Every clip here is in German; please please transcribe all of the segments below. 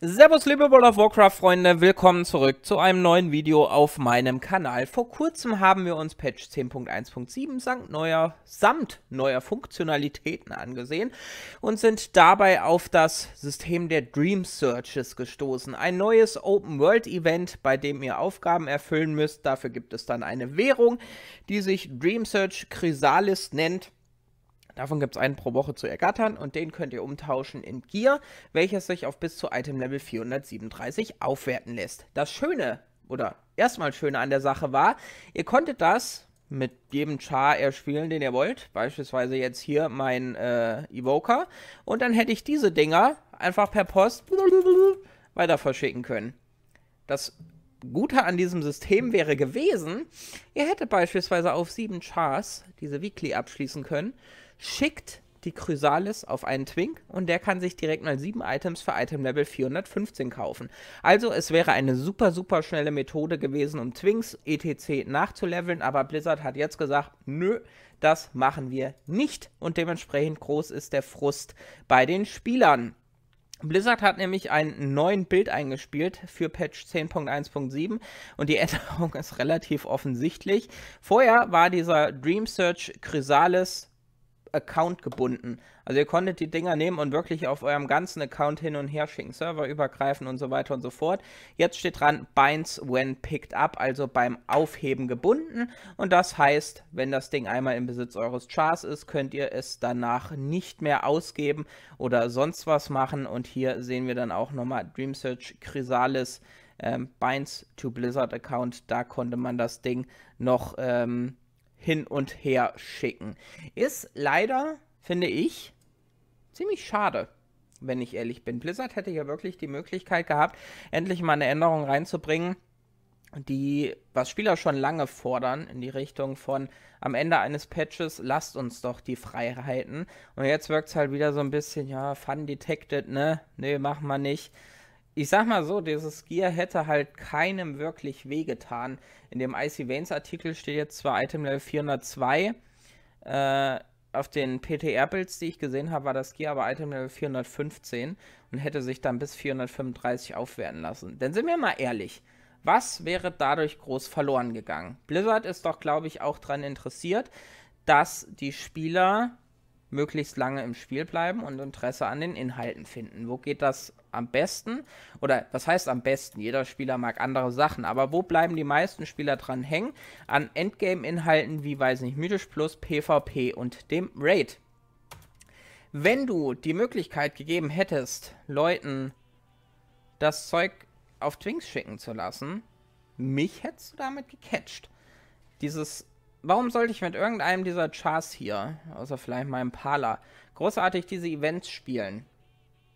Servus liebe World of Warcraft Freunde, willkommen zurück zu einem neuen Video auf meinem Kanal. Vor kurzem haben wir uns Patch 10.1.7 samt neuer, samt neuer Funktionalitäten angesehen und sind dabei auf das System der Dream Searches gestoßen. Ein neues Open World Event, bei dem ihr Aufgaben erfüllen müsst. Dafür gibt es dann eine Währung, die sich Dream Search Chrysalis nennt Davon gibt es einen pro Woche zu ergattern und den könnt ihr umtauschen in Gear, welches sich auf bis zu Item Level 437 aufwerten lässt. Das Schöne oder erstmal Schöne an der Sache war, ihr konntet das mit jedem Char erspielen, den ihr wollt. Beispielsweise jetzt hier mein äh, Evoker. Und dann hätte ich diese Dinger einfach per Post weiter verschicken können. Das Gute an diesem System wäre gewesen, ihr hättet beispielsweise auf sieben Chars diese Weekly abschließen können schickt die Chrysalis auf einen Twink und der kann sich direkt mal sieben Items für Item Level 415 kaufen. Also es wäre eine super, super schnelle Methode gewesen, um Twinks etc. nachzuleveln, aber Blizzard hat jetzt gesagt, nö, das machen wir nicht und dementsprechend groß ist der Frust bei den Spielern. Blizzard hat nämlich einen neuen Bild eingespielt für Patch 10.1.7 und die Änderung ist relativ offensichtlich. Vorher war dieser Dream Search Chrysalis Account gebunden. Also ihr konntet die Dinger nehmen und wirklich auf eurem ganzen Account hin und her schicken, Server übergreifen und so weiter und so fort. Jetzt steht dran, binds when picked up, also beim Aufheben gebunden. Und das heißt, wenn das Ding einmal im Besitz eures Chars ist, könnt ihr es danach nicht mehr ausgeben oder sonst was machen. Und hier sehen wir dann auch nochmal Dreamsearch Chrysalis ähm, binds to Blizzard Account. Da konnte man das Ding noch... Ähm, hin und her schicken. Ist leider, finde ich, ziemlich schade, wenn ich ehrlich bin. Blizzard hätte ja wirklich die Möglichkeit gehabt, endlich mal eine Änderung reinzubringen, die, was Spieler schon lange fordern, in die Richtung von am Ende eines Patches, lasst uns doch die Freiheiten. Und jetzt wirkt es halt wieder so ein bisschen, ja, Fun Detected, ne? Nee, machen wir nicht ich sag mal so, dieses Gear hätte halt keinem wirklich wehgetan. In dem Icy Veins Artikel steht jetzt zwar Item Level 402, äh, auf den PTR-Builds, die ich gesehen habe, war das Gear aber Item Level 415 und hätte sich dann bis 435 aufwerten lassen. Denn sind wir mal ehrlich, was wäre dadurch groß verloren gegangen? Blizzard ist doch, glaube ich, auch daran interessiert, dass die Spieler möglichst lange im Spiel bleiben und Interesse an den Inhalten finden. Wo geht das am besten? Oder was heißt am besten? Jeder Spieler mag andere Sachen, aber wo bleiben die meisten Spieler dran hängen? An Endgame-Inhalten wie, weiß nicht, Mythisch Plus, PvP und dem Raid. Wenn du die Möglichkeit gegeben hättest, Leuten das Zeug auf Twinks schicken zu lassen, mich hättest du damit gecatcht. Dieses warum sollte ich mit irgendeinem dieser Chars hier, außer vielleicht meinem Pala, großartig diese Events spielen?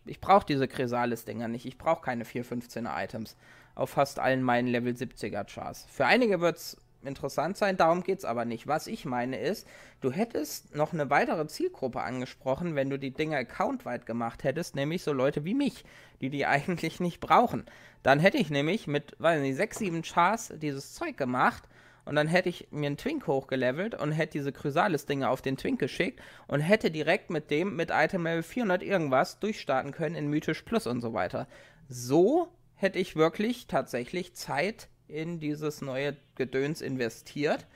Ich brauche diese Chrysalis-Dinger nicht. Ich brauche keine 415er-Items auf fast allen meinen Level 70er-Chars. Für einige wird es interessant sein, darum geht es aber nicht. Was ich meine ist, du hättest noch eine weitere Zielgruppe angesprochen, wenn du die Dinger accountweit gemacht hättest, nämlich so Leute wie mich, die die eigentlich nicht brauchen. Dann hätte ich nämlich mit, weiß nicht, 6, 7 Chars dieses Zeug gemacht und dann hätte ich mir einen Twink hochgelevelt und hätte diese Chrysalis-Dinge auf den Twink geschickt und hätte direkt mit dem mit Item Level 400 irgendwas durchstarten können in Mythisch Plus und so weiter. So hätte ich wirklich tatsächlich Zeit in dieses neue Gedöns investiert.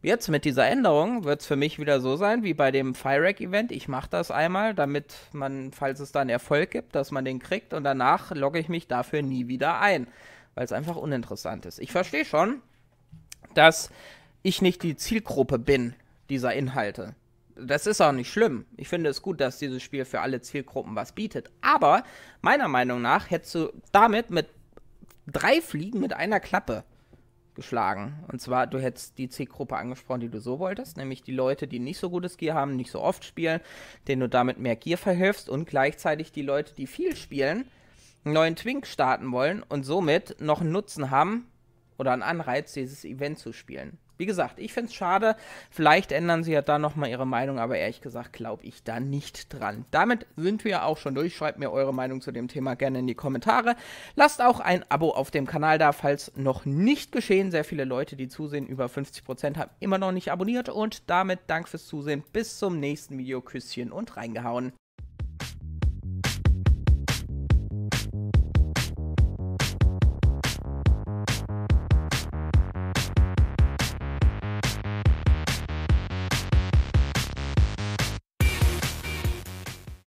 Jetzt mit dieser Änderung wird es für mich wieder so sein wie bei dem Firec-Event. Ich mache das einmal, damit man, falls es dann Erfolg gibt, dass man den kriegt und danach logge ich mich dafür nie wieder ein, weil es einfach uninteressant ist. Ich verstehe schon, dass ich nicht die Zielgruppe bin dieser Inhalte. Das ist auch nicht schlimm. Ich finde es gut, dass dieses Spiel für alle Zielgruppen was bietet. Aber meiner Meinung nach hättest du damit mit drei Fliegen mit einer Klappe geschlagen. Und zwar, du hättest die Zielgruppe angesprochen, die du so wolltest, nämlich die Leute, die nicht so gutes Gear haben, nicht so oft spielen, denen du damit mehr Gear verhilfst und gleichzeitig die Leute, die viel spielen, einen neuen Twink starten wollen und somit noch einen Nutzen haben, oder ein Anreiz, dieses Event zu spielen. Wie gesagt, ich finde es schade. Vielleicht ändern sie ja da nochmal ihre Meinung, aber ehrlich gesagt glaube ich da nicht dran. Damit sind wir auch schon durch. Schreibt mir eure Meinung zu dem Thema gerne in die Kommentare. Lasst auch ein Abo auf dem Kanal da, falls noch nicht geschehen. Sehr viele Leute, die zusehen, über 50% haben immer noch nicht abonniert. Und damit Dank fürs Zusehen. Bis zum nächsten Video. Küsschen und reingehauen.